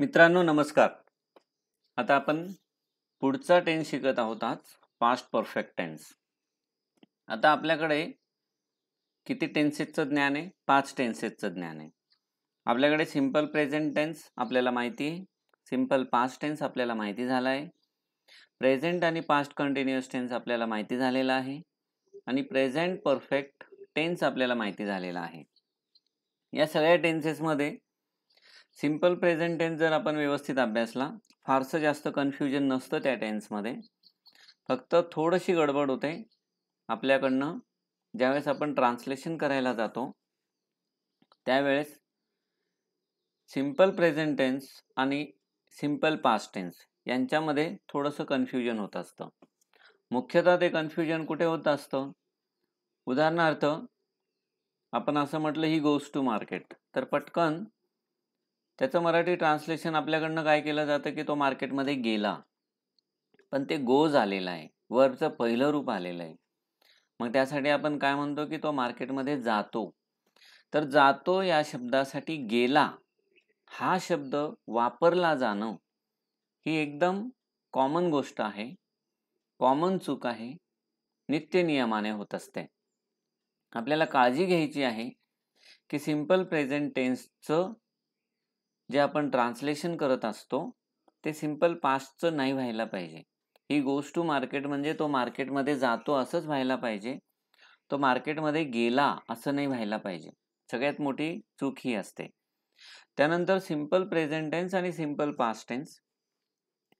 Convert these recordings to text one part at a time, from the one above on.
मित्रांनो नमस्कार आता आपण पुढचा टेन्स शिकत आहोत आज पास्ट परफेक्ट टेन्स आता आपल्याकडे किती टेन्सेसचं ज्ञान आहे पाच टेन्सेसचं ज्ञान आहे आपल्याकडे सिम्पल प्रेझेंट टेन्स आपल्याला माहिती आहे सिम्पल पास्ट टेन्स आपल्याला माहिती झाला आहे प्रेझेंट आणि पास्ट कंटिन्युअस टेन्स आपल्याला माहिती झालेला आहे आणि प्रेझेंट परफेक्ट टेन्स आपल्याला माहिती झालेला आहे या सगळ्या टेन्सेसमध्ये सिम्पल प्रेझेंट टेन्स जर आपण व्यवस्थित अभ्यासला फारसं जास्त कन्फ्युजन नसतं त्या टेन्समध्ये फक्त थोडीशी गडबड होते आपल्याकडनं ज्यावेळेस आपण ट्रान्सलेशन करायला जातो त्यावेळेस सिम्पल प्रेझेंट टेन्स आणि सिम्पल पास्ट टेन्स यांच्यामध्ये थोडंसं कन्फ्युजन होत असतं मुख्यतः ते कन्फ्युजन कुठे होत असतं उदाहरणार्थ आपण असं म्हटलं ही गोज टू मार्केट तर पटकन त्याचं मराठी ट्रान्सलेशन आपल्याकडनं काय केलं जातं की तो मार्केटमध्ये गेला पण ते गो झालेला आहे वर्बचं पहिलं रूप आलेलं आहे मग त्यासाठी आपण काय म्हणतो की तो मार्केटमध्ये जातो तर जातो या शब्दासाठी गेला हा शब्द वापरला जाणं ही एकदम कॉमन गोष्ट आहे कॉमन चूक आहे नित्य नियमाने होत असते आपल्याला काळजी घ्यायची आहे की सिम्पल प्रेझेंट टेन्सचं जे आपण ट्रान्सलेशन करत असतो ते सिम्पल पास्टचं नाही व्हायला पाहिजे ही गोष्ट टू मार्केट म्हणजे तो मार्केटमध्ये जातो असंच व्हायला पाहिजे तो मार्केटमध्ये गेला असं नाही व्हायला पाहिजे सगळ्यात मोठी चूक ही असते त्यानंतर सिम्पल प्रेझेंट टेन्स आणि सिम्पल पास्ट टेन्स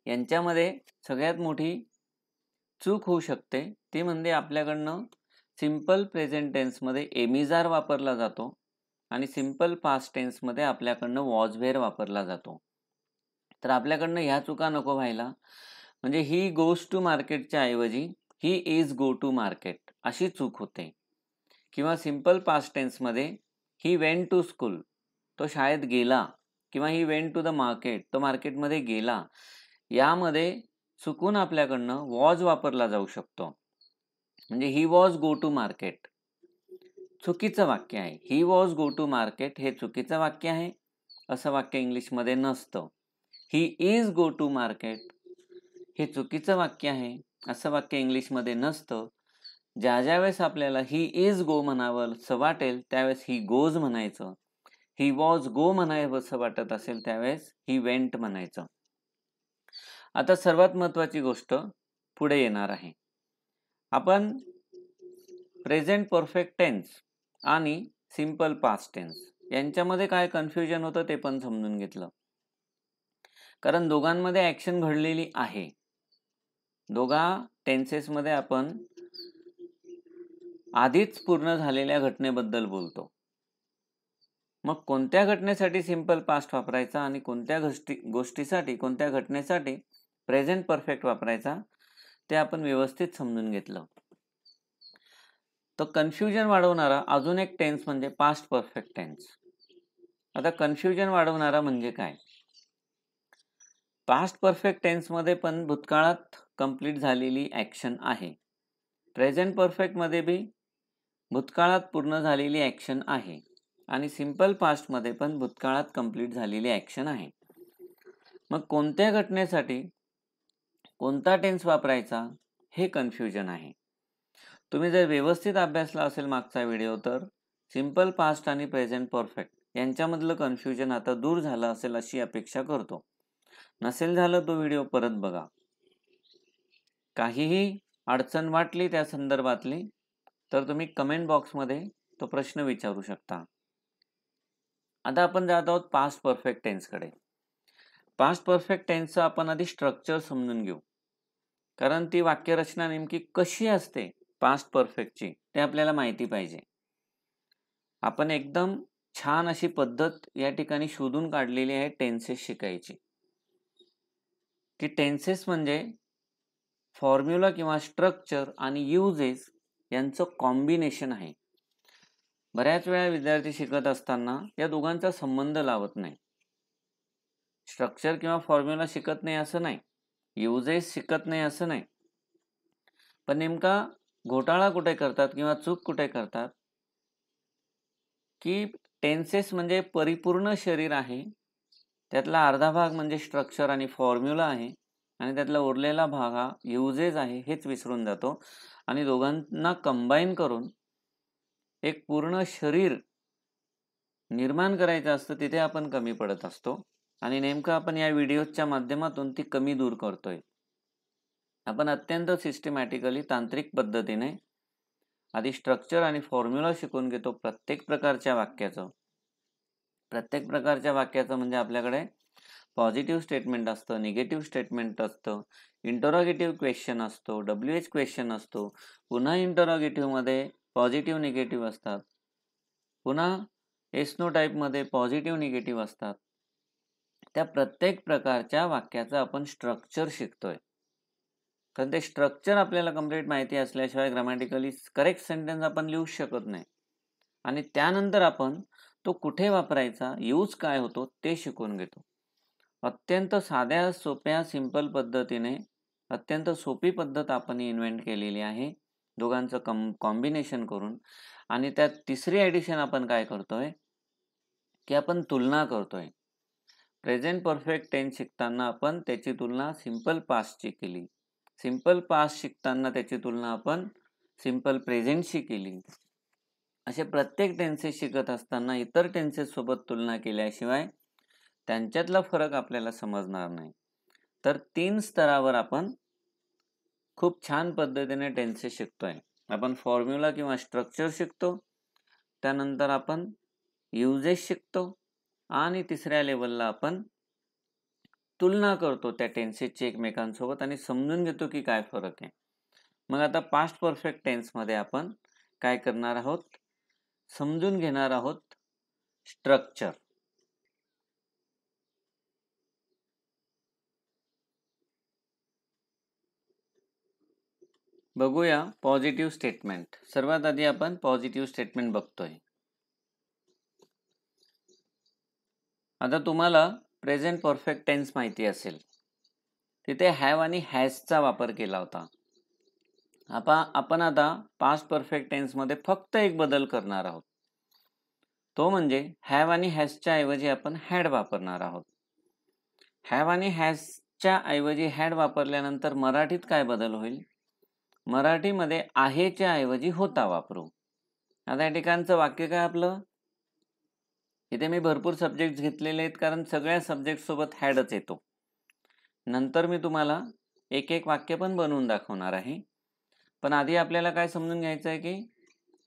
यांच्यामध्ये सगळ्यात मोठी चूक होऊ शकते ती म्हणजे आपल्याकडनं सिंपल प्रेझेंट टेन्समध्ये एमिजार वापरला जातो आणि सिम्पल पास्ट टेन्समध्ये आपल्याकडनं वॉज व्हेअर वापरला जातो तर आपल्याकडनं ह्या चुका नको व्हायला म्हणजे ही गोज टू मार्केटच्या ऐवजी he is go to market अशी चूक होते किंवा सिम्पल पास्ट टेन्समध्ये ही वेंट टू स्कूल तो शाळेत गेला किंवा he went to the market तो मार्केटमध्ये गेला यामध्ये चुकून आपल्याकडनं वॉज वापरला जाऊ शकतो म्हणजे he was go to market चुकीचं वाक्य आहे he was go to market हे चुकीचं वाक्य आहे असं वाक्य इंग्लिशमध्ये नसतं he is go to market हे चुकीचं वाक्य आहे असं वाक्य इंग्लिशमध्ये नसतं ज्या ज्या वेळेस आपल्याला ही इज गो म्हणावं असं वाटेल त्यावेळेस ही गोज म्हणायचं ही वॉज गो असं वाटत असेल त्यावेळेस ही वेंट म्हणायचं आता सर्वात महत्त्वाची गोष्ट पुढे येणार आहे आपण प्रेझेंट परफेक्ट टेन्स आणि सिम्पल पास्ट टेन्स यांच्यामध्ये काय कन्फ्युजन होतं ते पण समजून घेतलं कारण दोघांमध्ये ॲक्शन घडलेली आहे दोघा टेन्सेसमध्ये आपण आधीच पूर्ण झालेल्या घटनेबद्दल बोलतो मग कोणत्या घटनेसाठी सिंपल पास्ट वापरायचा आणि कोणत्या गोष्टी गोष्टीसाठी कोणत्या घटनेसाठी प्रेझेंट परफेक्ट वापरायचा ते आपण व्यवस्थित समजून घेतलं तर कन्फ्युजन वाढवणारा अजून एक टेन्स म्हणजे पास्ट परफेक्ट टेन्स आता कन्फ्युजन वाढवणारा म्हणजे काय पास्ट परफेक्ट टेन्समध्ये पण भूतकाळात कंप्लीट झालेली ॲक्शन आहे प्रेझेंट परफेक्टमध्ये बी भूतकाळात पूर्ण झालेली ॲक्शन आहे आणि सिम्पल पास्टमध्ये पण भूतकाळात कंप्लीट झालेली ॲक्शन आहे मग कोणत्या घटनेसाठी कोणता टेन्स वापरायचा हे कन्फ्युजन आहे तुम्ही जर व्यवस्थित अभ्यासला असेल मागचा व्हिडिओ तर सिम्पल पास्ट आणि प्रेझेंट परफेक्ट यांच्यामधलं कन्फ्युजन आता दूर झालं असेल अशी अपेक्षा करतो नसेल झालं तो व्हिडिओ परत बघा काहीही अडचण वाटली त्या संदर्भातली तर तुम्ही कमेंट बॉक्समध्ये तो प्रश्न विचारू शकता आता आपण जात आहोत पास्ट परफेक्ट टेन्सकडे पास्ट परफेक्ट टेन्सचं आपण आधी स्ट्रक्चर समजून घेऊ कारण ती वाक्यरचना नेमकी कशी असते पास्ट परफेक्टची ते आपल्याला माहिती पाहिजे आपण एकदम छान अशी पद्धत या ठिकाणी शोधून काढलेली आहे टेन्सेस शिकायची की टेन्सेस म्हणजे फॉर्म्युला किंवा स्ट्रक्चर आणि युजेस यांचं कॉम्बिनेशन आहे बऱ्याच वेळा विद्यार्थी शिकत असताना या दोघांचा संबंध लावत नाही स्ट्रक्चर किंवा फॉर्म्युला शिकत नाही असं नाही युजेस शिकत नाही असं नाही पण नेमका घोटाळा कुठे करतात किंवा चूक कुठे करतात की टेन्सेस म्हणजे परिपूर्ण शरीर आहे त्यातला अर्धा भाग म्हणजे स्ट्रक्चर आणि फॉर्म्युला आहे आणि त्यातला उरलेला भाग हा युजेज आहे हेच विसरून जातो आणि दोघांना कंबाईन करून एक पूर्ण शरीर निर्माण करायचं असतं तिथे आपण कमी पडत असतो आणि नेमकं आपण या व्हिडिओच्या माध्यमातून ती कमी दूर करतोय आपण अत्यंत सिस्टमॅटिकली तांत्रिक पद्धतीने आधी स्ट्रक्चर आणि फॉर्म्युला शिकून घेतो प्रत्येक प्रकारच्या वाक्याचं प्रत्येक प्रकारच्या वाक्याचं म्हणजे आपल्याकडे पॉझिटिव्ह स्टेटमेंट असतं निगेटिव्ह स्टेटमेंट असतं इंटरोगेटिव्ह क्वेश्चन असतो डब्ल्यू एच क्वेश्चन असतो पुन्हा इंटरोगेटिव्हमध्ये पॉझिटिव्ह निगेटिव्ह असतात पुन्हा एस्नो टाईपमध्ये पॉझिटिव्ह निगेटिव्ह असतात त्या प्रत्येक प्रकारच्या वाक्याचं आपण स्ट्रक्चर शिकतोय कारण ते स्ट्रक्चर आपल्याला कम्प्लीट माहिती असल्याशिवाय ग्रामॅटिकली करेक्ट सेंटेन्स आपण लिहू शकत नाही आणि त्यानंतर आपण तो कुठे वापरायचा यूज काय होतो ते शिकून घेतो अत्यंत साध्या सोप्या सिंपल पद्धतीने अत्यंत सोपी पद्धत आपण इन्व्हेंट केलेली आहे दोघांचं कम कॉम्बिनेशन करून आणि त्यात तिसरी ॲडिशन आपण काय करतोय की आपण तुलना करतोय प्रेझेंट परफेक्ट टेन्स शिकताना आपण त्याची तुलना सिंपल पास्टची केली सिम्पल पास्ट शिकताना त्याची तुलना आपण सिंपल प्रेझेंटशी केली असे प्रत्येक टेन्सेस शिकत असताना इतर टेन्सेससोबत तुलना केल्याशिवाय त्यांच्यातला फरक आपल्याला समजणार नाही तर तीन स्तरावर आपण खूप छान पद्धतीने टेन्सेस शिकतोय आपण फॉर्म्युला किंवा स्ट्रक्चर शिकतो त्यानंतर आपण युजेस शिकतो आणि तिसऱ्या लेवलला आपण तुलना करतो त्या टेन्सेसची एकमेकांसोबत आणि समजून घेतो की काय फरक आहे मग आता पास्ट परफेक्ट टेन्समध्ये आपण काय करणार आहोत समजून घेणार आहोत स्ट्रक्चर बघूया पॉझिटिव्ह स्टेटमेंट सर्वात आधी आपण पॉझिटिव्ह स्टेटमेंट बघतोय आता तुम्हाला प्रेझेंट परफेक्ट टेन्स माहिती असेल तिथे हॅव आणि हॅजचा वापर केला होता आपा आपण आता पास्ट परफेक्ट टेन्समध्ये फक्त एक बदल करणार आहोत तो म्हणजे हॅव आणि हॅजच्या ऐवजी आपण हॅड वापरणार आहोत हॅव आणि हॅजच्या ऐवजी हॅड वापरल्यानंतर मराठीत काय बदल होईल मराठीमध्ये आहेच्या ऐवजी होता वापरू आता या ठिकाणचं वाक्य काय आपलं इथे मी भरपूर सब्जेक्ट्स घेतलेले आहेत कारण सगळ्या सब्जेक्टसोबत हॅडच येतो नंतर मी तुम्हाला एक एक वाक्य पण बनवून दाखवणार आहे पण आधी आपल्याला काय समजून घ्यायचं आहे की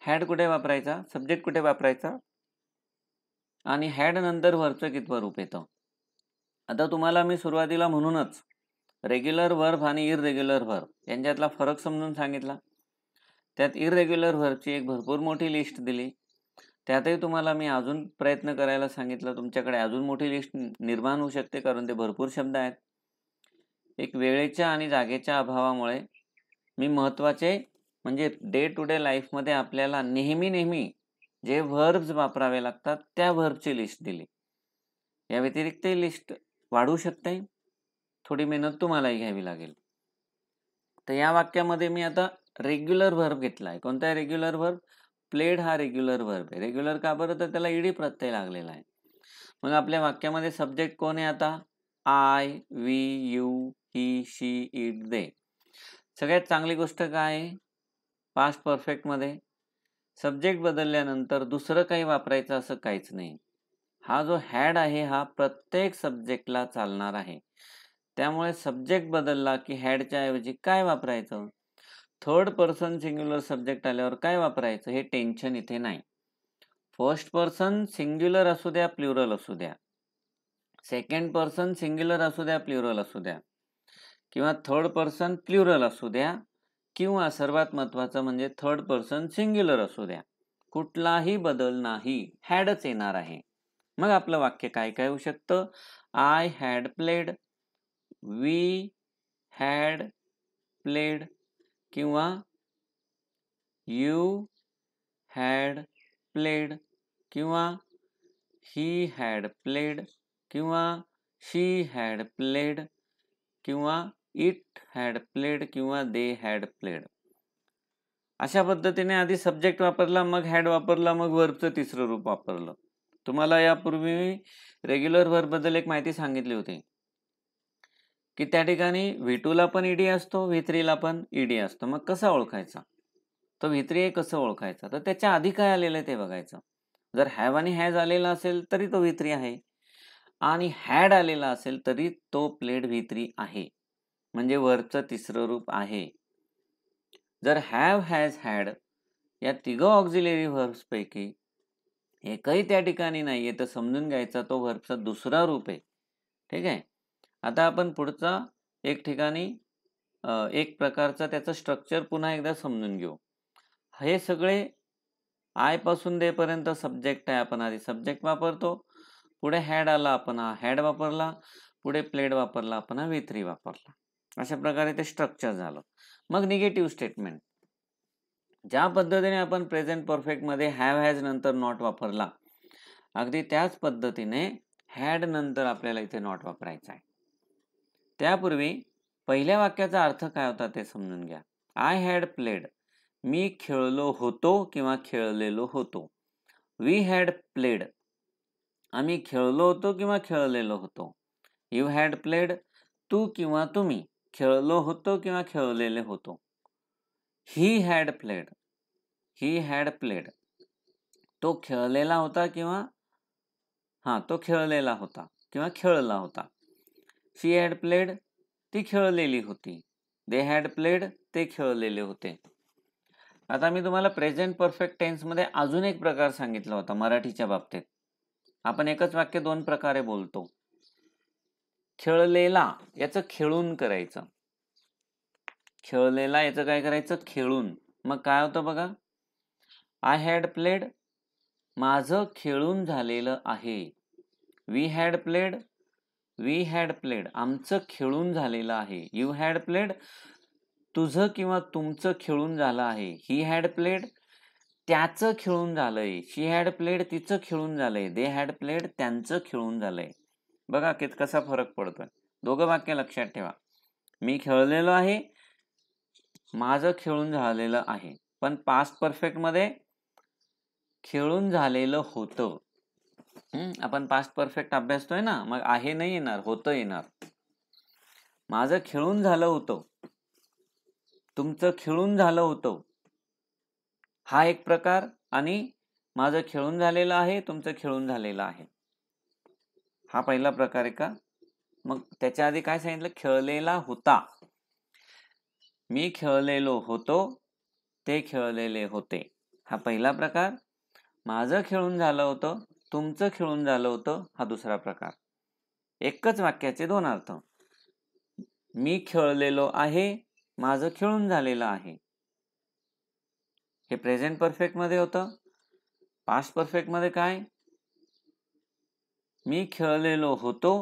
हॅड कुठे वापरायचा सब्जेक्ट कुठे वापरायचा आणि हॅड नंतर व्हर्बचं कितवं रूप येतं आता तुम्हाला मी सुरुवातीला म्हणूनच रेग्युलर वर्फ आणि इरेग्युलर वर्ब यांच्यातला फरक समजून सांगितला त्यात इरेग्युलर व्हरची एक भरपूर मोठी लिस्ट दिली त्यातही तुम्हाला मी अजून प्रयत्न करायला सांगितलं तुमच्याकडे अजून मोठी लिस्ट निर्माण होऊ शकते कारण ते भरपूर शब्द आहेत एक वेळेच्या आणि जागेच्या अभावामुळे मी महत्त्वाचे म्हणजे डे टू डे लाईफमध्ये आपल्याला नेहमी नेहमी जे व्हर्ब्स वापरावे लागतात त्या व्हर्बची लिस्ट दिली या व्यतिरिक्त लिस्ट वाढू शकते थोडी मेहनत तुम्हालाही घ्यावी लागेल तर या वाक्यामध्ये मी आता रेग्युलर व्हर्ब घेतला आहे कोणता रेग्युलर व्हर्ब प्लेड हा रेग्युलर वर्ब आहे रेग्युलर का बरं तर त्याला ईडी प्रत्यय लागलेला आहे मग आपल्या वाक्यामध्ये सब्जेक्ट कोण आहे आता I we you he she it they सगळ्यात चांगली गोष्ट काय आहे पास्ट परफेक्टमध्ये सब्जेक्ट बदलल्यानंतर दुसरं काही वापरायचं असं काहीच नाही हा जो हॅड आहे हा प्रत्येक सब्जेक्टला चालणार आहे त्यामुळे सब्जेक्ट बदलला की हॅडच्या ऐवजी काय वापरायचं थर्ड पर्सन सिंग्युलर सब्जेक्ट आल्यावर काय वापरायचं हे टेन्शन इथे नाही फर्स्ट पर्सन सिंग्युलर असू द्या प्लुरल असू द्या सेकंड पर्सन सिंग्युलर असू द्या प्लुरल असू द्या किंवा थर्ड पर्सन प्लुरल असू द्या किंवा सर्वात महत्त्वाचं म्हणजे थर्ड पर्सन सिंग्युलर असू द्या कुठलाही बदल नाही हॅडच येणार आहे मग आपलं वाक्य काय काय होऊ शकतं I had played we had played किंवा यू हॅड प्लेड किंवा ही हॅड प्लेड किंवा शी हॅड प्लेड किंवा इट हॅड प्लेड किंवा दे हॅड प्लेड अशा पद्धतीने आधी सब्जेक्ट वापरला मग हॅड वापरला मग वर्बचं तिसरं रूप वापरलं तुम्हाला यापूर्वी रेग्युलर वर्बबद्दल एक माहिती सांगितली होती की त्या ठिकाणी व्ही टूला पण ईडी e असतो व्ही थ्रीला पण ईडी e असतो मग कसा ओळखायचा तो व्ही थ्री कसं ओळखायचा तर त्याच्या आधी काय आलेलं आहे ते बघायचं जर हॅव आणि हॅज आलेला असेल तरी तो व्ही थ्री आहे आणि हॅड आलेला असेल तरी तो प्लेट व्ही थ्री आहे म्हणजे वरचं तिसरं रूप आहे जर हॅव हॅज हॅड या तिघं ऑक्झिलरी व्हर्ब्सपैकी एकही त्या ठिकाणी नाही आहे तर समजून घ्यायचा तो व्हर्बचा दुसरा रूप आहे ठीक आहे आता आपण पुढचा एक ठिकाणी एक प्रकारचा त्याचं स्ट्रक्चर पुन्हा एकदा समजून घेऊ हे सगळे आय पासून देपर्यंत सब्जेक्ट आहे आपण आधी सब्जेक्ट वापरतो पुढे हॅड आला आपण हा हॅड वापरला पुढे प्लेड वापरला आपण हा वेथरी वापरला अशा प्रकारे ते स्ट्रक्चर झालं मग निगेटिव्ह स्टेटमेंट ज्या पद्धतीने आपण प्रेझेंट परफेक्टमध्ये हॅव हॅज नंतर नॉट वापरला अगदी त्याच पद्धतीने हॅड नंतर आपल्याला इथे नॉट वापरायचा आहे त्यापूर्वी पहिल्या वाक्याचा अर्थ काय होता ते समजून घ्या आय हॅड प्लेड मी खेळलो होतो किंवा खेळलेलो होतो वी हॅड प्लेड आम्ही खेळलो होतो किंवा खेळलेलो होतो यू हॅड प्लेड तू किंवा तुम्ही खेळलो होतो किंवा खेळलेले होतो he had played he had played तो खेळलेला होता किंवा हां तो खेळलेला होता किंवा खेळला होता शी हॅड प्लेड ती खेळलेली होती दे हॅड प्लेड ते खेळलेले होते आता मी तुम्हाला प्रेझेंट परफेक्ट टेन्समध्ये अजून एक प्रकार सांगितला होता मराठीच्या बाबतीत आपण एकच वाक्य दोन प्रकारे बोलतो खेळलेला याचं खेळून करायचं खेळलेला याचं काय करायचं खेळून मग काय होतं बघा आय हॅड प्लेड माझं खेळून झालेलं आहे we had played we had played आमचं खेळून झालेलं आहे यू हॅड प्लेड तुझं किंवा तुमचं खेळून झालं आहे ही हॅड प्लेड त्याचं खेळून झालंय शी हॅड प्लेड तिचं खेळून झालंय दे हॅड प्लेड त्यांचं खेळून झालंय बघा कित कसा फरक पडतोय दोघं वाक्य लक्षात ठेवा मी खेळलेलो आहे माझं खेळून झालेलं आहे पण पास्ट परफेक्टमध्ये खेळून झालेलं होतं आपण पास्ट परफेक्ट अभ्यासतोय ना मग आहे नाही येणार होतं येणार माझं खेळून झालं होतं तुमचं खेळून झालं होतं हा एक प्रकार आणि माझं खेळून झालेलं आहे तुमचं खेळून झालेलं आहे हा पहिला प्रकार आहे का मग त्याच्या आधी काय सांगितलं खेळलेला होता मी खेळलेलो होतो ते खेळलेले होते हा पहिला प्रकार माझं खेळून झालं होतं तुमचं खेळून झालं होतं हा दुसरा प्रकार एकच वाक्याचे दोन अर्थ मी खेळलेलो आहे माझं खेळून झालेलं आहे हे प्रेझेंट परफेक्टमध्ये होतं पास्ट परफेक्टमध्ये काय मी खेळलेलो होतो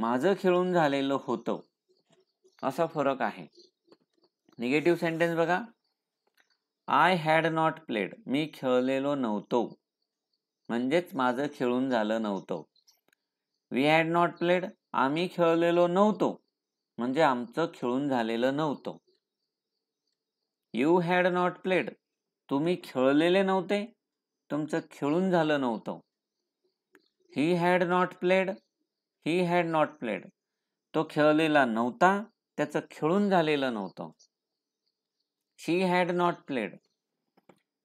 माझं खेळून झालेलं होतं असा फरक आहे निगेटिव्ह सेंटेन्स बघा आय हॅड नॉट प्लेड मी खेळलेलो नव्हतो म्हणजेच माझं खेळून झालं नव्हतं वी हॅड नॉट प्लेड आम्ही खेळलेलो नव्हतो म्हणजे आमचं खेळून झालेलं नव्हतं यू हॅड नॉट प्लेड तुम्ही खेळलेले नव्हते तुमचं खेळून झालं नव्हतं he had not played he had not played तो खेळलेला नव्हता त्याचं खेळून झालेलं नव्हतं शी हॅड नॉट प्लेड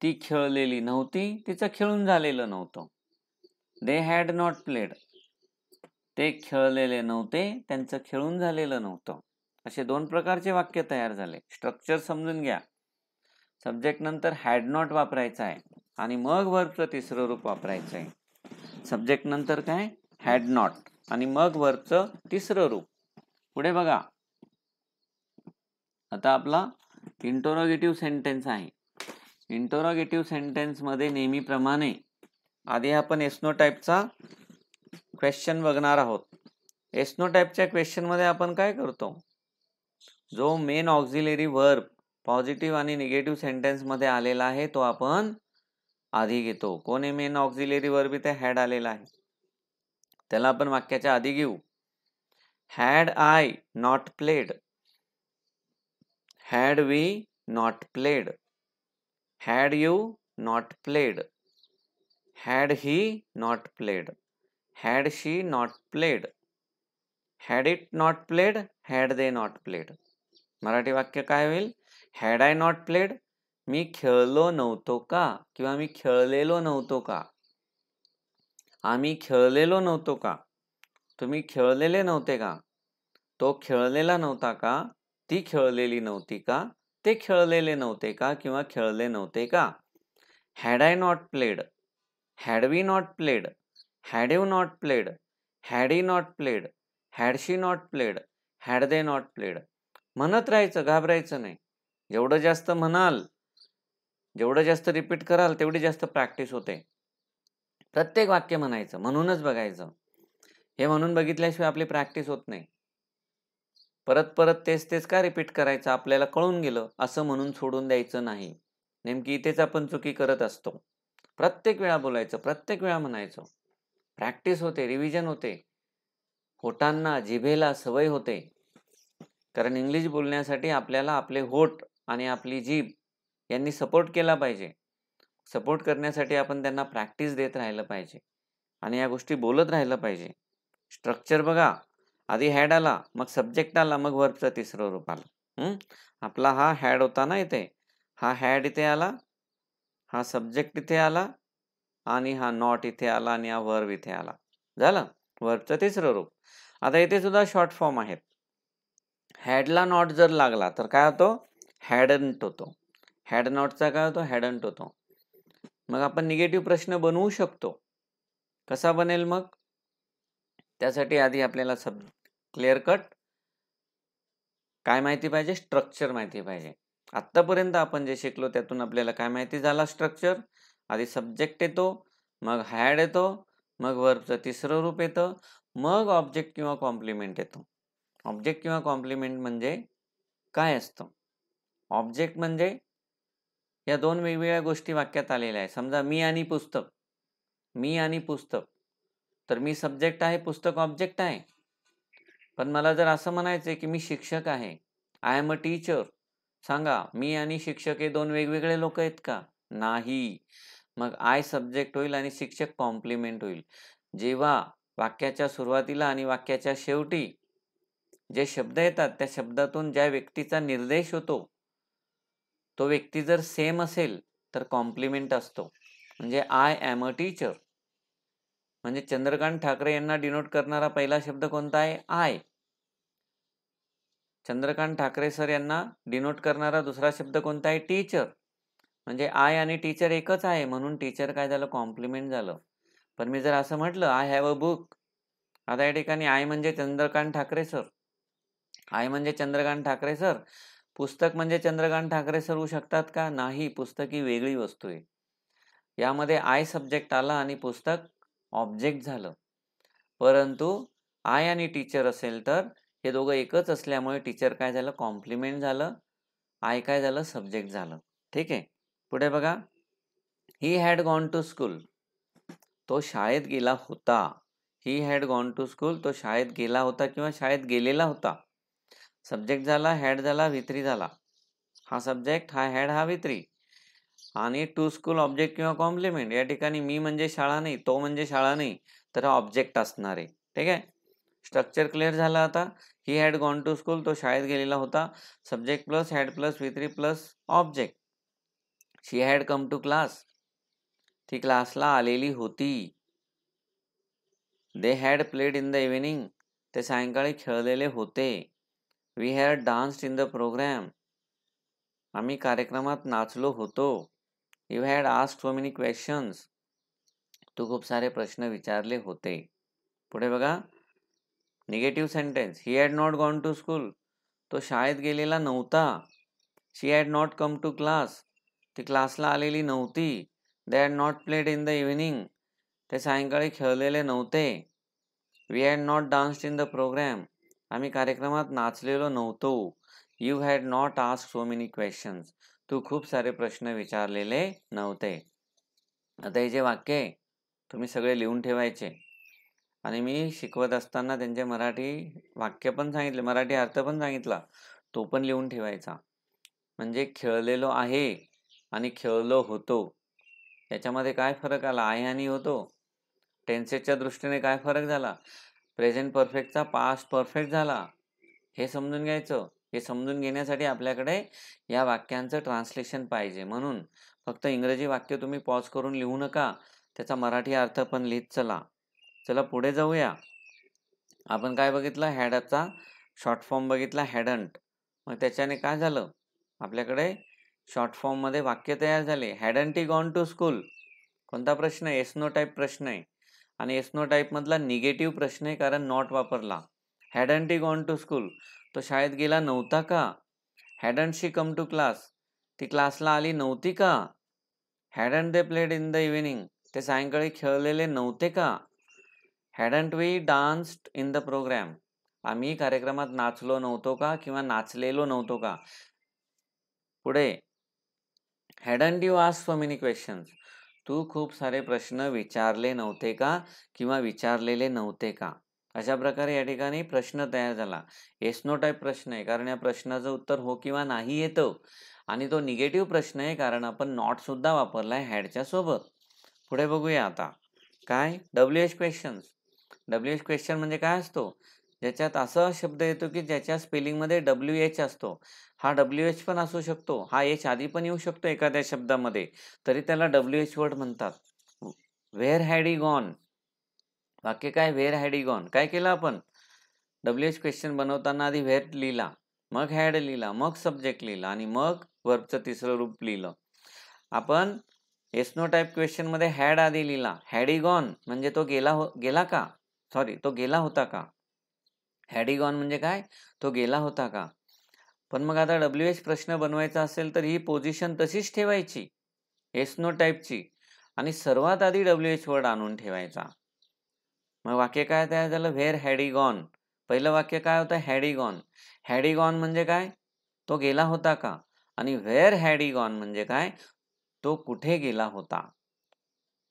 ती खेळलेली नव्हती तिचं खेळून झालेलं नव्हतं दे हॅड नॉट प्लेड ते खेळलेले नव्हते त्यांचं खेळून झालेलं नव्हतं असे दोन प्रकारचे वाक्य तयार झाले स्ट्रक्चर समजून घ्या सब्जेक्ट नंतर हॅड नॉट वापरायचं आहे आणि मग वर्बचं तिसरं रूप वापरायचं आहे सब्जेक्ट नंतर काय हॅड नॉट आणि मग वर्बचं तिसरं रूप पुढे बघा आता आपला इंटरोगेटिव्ह सेंटेन्स आहे इंटरॉगेटिव्ह सेंटेन्समध्ये नेहमीप्रमाणे आधी आपण एस्नो टाईपचा क्वेश्चन बघणार आहोत एस्नो टाईपच्या मध्ये आपण काय करतो जो मेन ऑक्झिलेरी वर्ब पॉझिटिव्ह आणि निगेटिव्ह मध्ये आलेला आहे तो आपण आधी घेतो कोणी मेन वर वर्ब इथे हॅड आलेला आहे त्याला आपण वाक्याच्या आधी घेऊ had I not played had we not played had you not played had he not played had she not played had it not played had they not played Marathi वाक्य काय होईल हॅड आय नॉट प्लेड मी खेळलो नव्हतो का किंवा मी खेळलेलो नव्हतो का आम्ही खेळलेलो नव्हतो का तुम्ही खेळलेले नव्हते का तो खेळलेला नव्हता का ती खेळलेली नव्हती का ते खेळलेले नव्हते का किंवा खेळले नव्हते का had I not played had we not played had you not played had he not played had she not played had they not played म्हणत राहायचं घाबरायचं नाही जेवढं जास्त म्हणाल जेवढं जास्त रिपीट कराल तेवढी जास्त प्रॅक्टिस होते प्रत्येक वाक्य म्हणायचं म्हणूनच बघायचं हे म्हणून बघितल्याशिवाय आपली प्रॅक्टिस होत नाही परत परत तेच तेच का रिपीट करायचं आपल्याला कळून गेलं असं म्हणून सोडून द्यायचं नाही नेमकी इथेच आपण चुकी करत असतो प्रत्येक वेळा बोलायचं प्रत्येक वेळा म्हणायचं प्रॅक्टिस होते रिव्हिजन होते होटांना जिभेला सवय होते कारण इंग्लिश बोलण्यासाठी आपल्याला आपले होट आणि आपली जीभ यांनी सपोर्ट केला पाहिजे सपोर्ट करण्यासाठी आपण त्यांना प्रॅक्टिस देत राहिलं पाहिजे आणि या गोष्टी बोलत राहिलं पाहिजे स्ट्रक्चर बघा आधी हॅड आला मग सब्जेक्ट आला मग वर्बचा तिसरं रूप आला आपला हा हॅड होता ना इथे हा हॅड इथे आला हा सब्जेक्ट इथे आला आणि हा नॉट इथे आला आणि हा वर्ब इथे आला झालं वर्बचं तिसरं रूप आता इथे सुद्धा शॉर्ट फॉर्म आहेत हॅडला नॉट जर लागला तर काय होतो हॅडंट होतो हॅड नॉटचा काय होतो हॅडंट होतो मग आपण निगेटिव्ह प्रश्न बनवू शकतो कसा बनेल मग त्यासाठी आधी आपल्याला सब क्लिअर कट काय माहिती पाहिजे स्ट्रक्चर माहिती पाहिजे आत्तापर्यंत आपण जे शिकलो त्यातून आपल्याला काय माहिती झाला स्ट्रक्चर आधी सब्जेक्ट येतो मग हॅड येतो मग वर्बचं तिसरं रूप येतं मग ऑब्जेक्ट किंवा कॉम्प्लिमेंट येतो ऑब्जेक्ट किंवा कॉम्प्लिमेंट म्हणजे काय असतं ऑब्जेक्ट म्हणजे या दोन वेगवेगळ्या गोष्टी वाक्यात आलेल्या आहेत समजा मी आणि पुस्तक मी आणि पुस्तक तर मी सब्जेक्ट आहे पुस्तक ऑब्जेक्ट आहे पण मला जर असं म्हणायचं की मी शिक्षक आहे आय एम अ टीचर सांगा मी आणि शिक्षक हे दोन वेगवेगळे लोक आहेत का नाही मग आय सब्जेक्ट होईल आणि शिक्षक कॉम्प्लिमेंट होईल जेव्हा वाक्याच्या सुरुवातीला आणि वाक्याच्या शेवटी जे शब्द येतात त्या शब्दातून ज्या व्यक्तीचा निर्देश होतो तो व्यक्ती जर सेम असेल तर कॉम्प्लिमेंट असतो म्हणजे आय ॲम अ टीचर म्हणजे चंद्रकांत ठाकरे यांना डिनोट करणारा पहिला शब्द कोणता आहे आय चंद्रकांत ठाकरे सर यांना डिनोट करणारा दुसरा शब्द कोणता आहे टीचर म्हणजे आय आणि टीचर एकच आहे म्हणून टीचर काय झालं कॉम्प्लिमेंट झालं पण मी जर असं म्हटलं आय हॅव अ बुक आता या ठिकाणी आय म्हणजे चंद्रकांत ठाकरे सर आय म्हणजे चंद्रकांत ठाकरे सर पुस्तक म्हणजे चंद्रकांत ठाकरे सर होऊ शकतात का नाही पुस्तक ही वेगळी वस्तू आहे यामध्ये आय सब्जेक्ट आला आणि पुस्तक ऑब्जेक्ट झालं परंतु आय आणि टीचर असेल तर हे दोघं एकच असल्यामुळे टीचर काय झालं कॉम्प्लिमेंट झालं आय काय झालं सब्जेक्ट झालं ठीक आहे पुढे बघा he had gone to school तो शाळेत गेला होता he had gone to school तो शाळेत गेला होता किंवा शाळेत गेलेला होता सब्जेक्ट झाला हॅड झाला वित्री झाला हा सब्जेक्ट हा हॅड हा वित्री आणि टू स्कूल ऑब्जेक्ट किंवा कॉम्प्लिमेंट या ठिकाणी मी म्हणजे शाळा नाही तो म्हणजे शाळा नाही तर हा ऑब्जेक्ट असणार आहे ठीक आहे स्ट्रक्चर क्लिअर झाला आता he had gone to school तो शाळेत गेलेला होता subject plus had plus V three plus object she had come to class ती क्लासला आलेली होती they had played in the evening ते सायंकाळी खेळलेले होते we had danced in the programme आम्ही कार्यक्रमात नाचलो होतो you had ask so many questions तू खूप सारे प्रश्न विचारले होते पुढे बघा negative sentence he had not gone to school तो शाळेत गेलेला नव्हता she had not come to class ती क्लासला आलेली नव्हती they had not played in the evening ते सायंकाळी खेळलेले नव्हते we had not danced in the programme आम्ही कार्यक्रमात नाचलेलो नव्हतो you had not ask so many questions तू खूप सारे प्रश्न विचारलेले नव्हते आता हे जे वाक्य आहे तुम्ही सगळे लिहून ठेवायचे आणि मी शिकवत असताना त्यांचे मराठी वाक्य पण सांगितले मराठी अर्थ पण सांगितला तो पण लिहून ठेवायचा म्हणजे खेळलेलो आहे आणि खेळलो होतो याच्यामध्ये काय फरक आला आहे आणि होतो टेन्सेसच्या दृष्टीने काय फरक झाला प्रेझेंट परफेक्टचा पास्ट परफेक्ट झाला हे समजून घ्यायचं हे समजून घेण्यासाठी आपल्याकडे या वाक्यांचं ट्रान्सलेशन पाहिजे म्हणून फक्त इंग्रजी वाक्य तुम्ही पॉज करून लिहू नका त्याचा मराठी अर्थ पण लिहित चला चला पुढे जाऊया आपण काय बघितलं हॅडचा शॉर्ट फॉर्म बघितला हॅडंट मग त्याच्याने काय झालं आपल्याकडे शॉर्ट फॉर्ममध्ये वाक्य तयार झाले hadn't he gone to school कोणता प्रश्न आहे एसनो टाईप प्रश्न आहे आणि एसनो टाईपमधला निगेटिव्ह प्रश्न आहे कारण नॉट वापरला hadn't he gone to school तो शाळेत गेला नव्हता का hadn't she come to class ती क्लासला आली नव्हती का hadn't they played in the evening ते सायंकाळी खेळलेले नव्हते का hadn't we danced in the programme आम्ही कार्यक्रमात नाचलो नव्हतो का किंवा नाचलेलो नव्हतो का पुढे hadn't you ask so many questions तू खूप सारे प्रश्न विचारले नव्हते का किंवा विचारलेले नव्हते का अशा प्रकारे या ठिकाणी प्रश्न तयार झाला एसनो टाईप प्रश्न आहे कारण या प्रश्नाचं उत्तर हो किंवा नाही येतं आणि तो निगेटिव्ह प्रश्न आहे कारण आपण नॉट सुद्धा वापरलाय हॅडच्या सोबत पुढे बघूया आता काय W H questions W H question म्हणजे काय असतो ज्याच्यात असा शब्द येतो की ज्याच्या स्पेलिंगमध्ये डब्ल्यू एच असतो हा डब्ल्यू एच पण असू शकतो हा एच आधी पण येऊ शकतो एखाद्या शब्दामध्ये तरी त्याला डब्ल्यू एच वर्ड म्हणतात व्हेअर हॅड ई गॉन वाक्य काय व्हेअर हॅड गॉन काय केलं आपण डब्ल्यू एच क्वेश्चन बनवताना आधी व्हेअर लिहिला मग हॅड लिहिला मग सब्जेक्ट लिहिला आणि मग वर्बचं तिसरं रूप लिहिलं आपण एस्नो टाईप क्वेश्चनमध्ये हॅड आधी लिहिला हॅड गॉन म्हणजे तो गेला हो गेला का सॉरी तो गेला होता का हॅडीगॉन गॉन म्हणजे काय तो गेला होता का पण मग आता डब्ल्यू एच प्रश्न बनवायचा असेल तर ही पोझिशन तशीच ठेवायची एसनो टाईपची आणि सर्वात आधी डब्ल्यू एच वर्ड आणून ठेवायचा मग वाक्य काय तयार झालं व्हेअर गॉन पहिलं वाक्य काय होतं हॅडीगॉन गॉन म्हणजे काय तो गेला होता का आणि व्हेअर गॉन म्हणजे काय तो कुठे गेला होता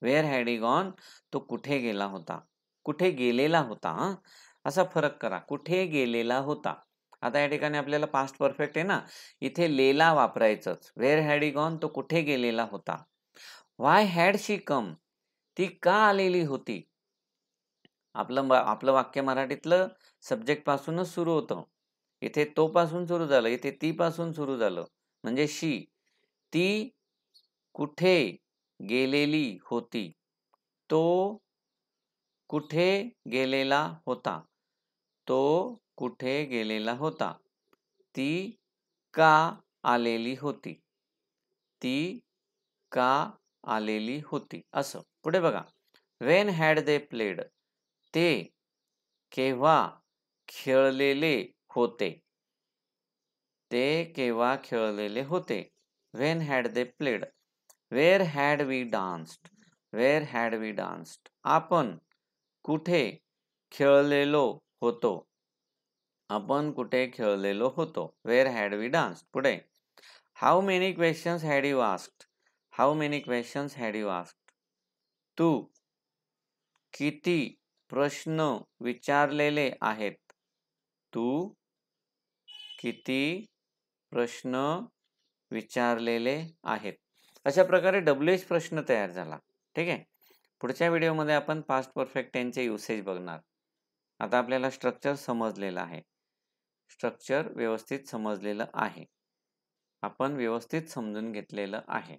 व्हेअर गॉन तो कुठे गेला होता कुठे गेलेला होता असा फरक करा कुठे गेलेला होता आता या ठिकाणी आपल्याला पास्ट परफेक्ट आहे ना इथे लेला वापरायचंच वेअर हॅड गॉन तो कुठे गेलेला होता वाय हॅड शी कम ती का आलेली होती आपलं आपलं वाक्य मराठीतलं सब्जेक्ट पासूनच सुरू होतं इथे तो पासून सुरू झालं इथे ती पासून सुरू झालं म्हणजे शी ती कुठे गेलेली होती तो कुठे गेलेला होता तो कुठे गेलेला होता ती का आलेली होती ती का आलेली होती असं पुढे बघा वेन हॅड दे प्लेड ते केव्हा खेळलेले होते ते केव्हा खेळलेले होते when had they played where had we danced where had we danced आपण कुठे खेळलेलो होतो आपण कुठे खेळलेलो होतो वेअर हॅड वी डान्स पुढे how many questions had you asked how many questions had you asked तू किती प्रश्न विचारलेले आहेत तू किती प्रश्न विचारलेले आहेत अशा प्रकारे डब्ल्यू एच प्रश्न तयार झाला ठीक आहे पुढच्या व्हिडिओमध्ये आपण पास्ट परफेक्ट टेनचे युसेज बघणार आता आपल्याला स्ट्रक्चर समजलेलं आहे स्ट्रक्चर व्यवस्थित समजलेलं आहे आपण व्यवस्थित समजून घेतलेलं आहे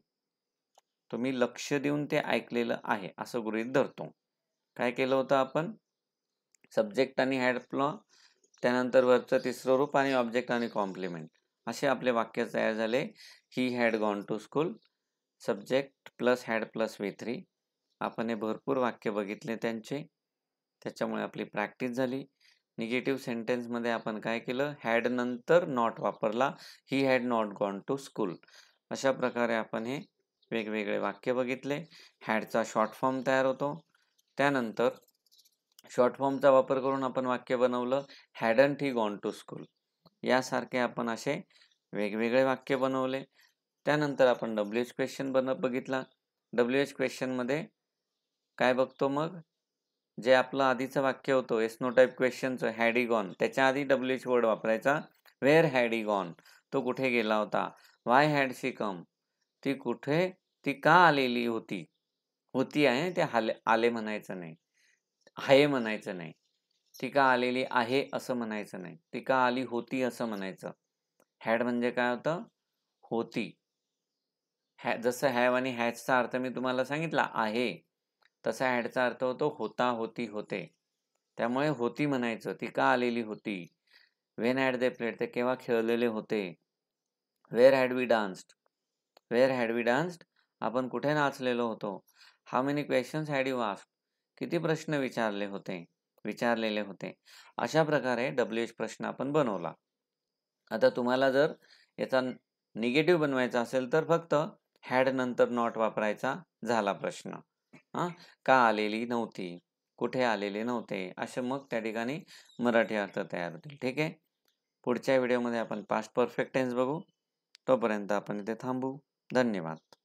तुम्ही लक्ष देऊन ते ऐकलेलं आहे असं गृहीत धरतो काय केलं होतं आपण सब्जेक्ट आणि हॅडप्लॉ त्यानंतर वरचं तिसरं रूप आणि ऑब्जेक्ट आणि कॉम्प्लिमेंट असे आपले वाक्य तयार झाले he had gone to school subject plus had plus V three आपण हे भरपूर वाक्य बघितले त्यांचे त्याच्यामुळे आपली प्रॅक्टिस झाली निगेटिव्ह सेंटेन्समध्ये आपण काय केलं हॅड नंतर नॉट वापरला he had not gone to school अशा प्रकारे आपण हे वेगवेगळे वाक्य बघितले हॅडचा शॉर्ट फॉर्म तयार होतो त्यानंतर शॉर्ट फॉर्मचा वापर करून आपण वाक्य बनवलं hadn't he gone to school यासारखे आपण असे वेगवेगळे वाक्य बनवले त्यानंतर आपण डब्ल्यू एच क्वेश्चन बन बघितला डब्ल्यू एच क्वेश्चनमध्ये काय बघतो मग जे आपलं आधीचं वाक्य होतं एसनो टाईप क्वेश्चनचं हॅडी गॉन त्याच्या आधी डब्ल्यू एच वर्ड वापरायचा वेअर हॅडी गॉन तो कुठे गेला होता वाय हॅड शी कम ती कुठे ती का आलेली होती होती आहे ते हाले आले म्हणायचं नाही आहे म्हणायचं नाही ती का आलेली आहे असं म्हणायचं नाही ती का आली होती असं म्हणायचं हॅड म्हणजे काय होतं होती हॅ जसं हॅव आणि हॅचचा अर्थ मी तुम्हाला सांगितला आहे तसा ह्याचा अर्थ होतो होता होती होते त्यामुळे होती म्हणायचं ती का आलेली होती वेन हॅड दे प्लेट ते केव्हा खेळलेले होते where had we danced where had we danced आपण कुठे नाचलेलो होतो how many questions had you ask किती प्रश्न विचारले होते विचारलेले होते अशा प्रकारे डब्ल्यू एच प्रश्न आपण बनवला आता तुम्हाला जर याचा निगेटिव्ह बनवायचा असेल तर फक्त हॅड नंतर नॉट वापरायचा झाला प्रश्न का आलेली नव्हती कुठे आलेले नव्हते असे मग त्या ठिकाणी मराठी अर्थ तयार होतील ठीक आहे पुढच्या व्हिडिओमध्ये आपण पास्ट परफेक्ट टेन्स बघू तोपर्यंत आपण इथे थांबू धन्यवाद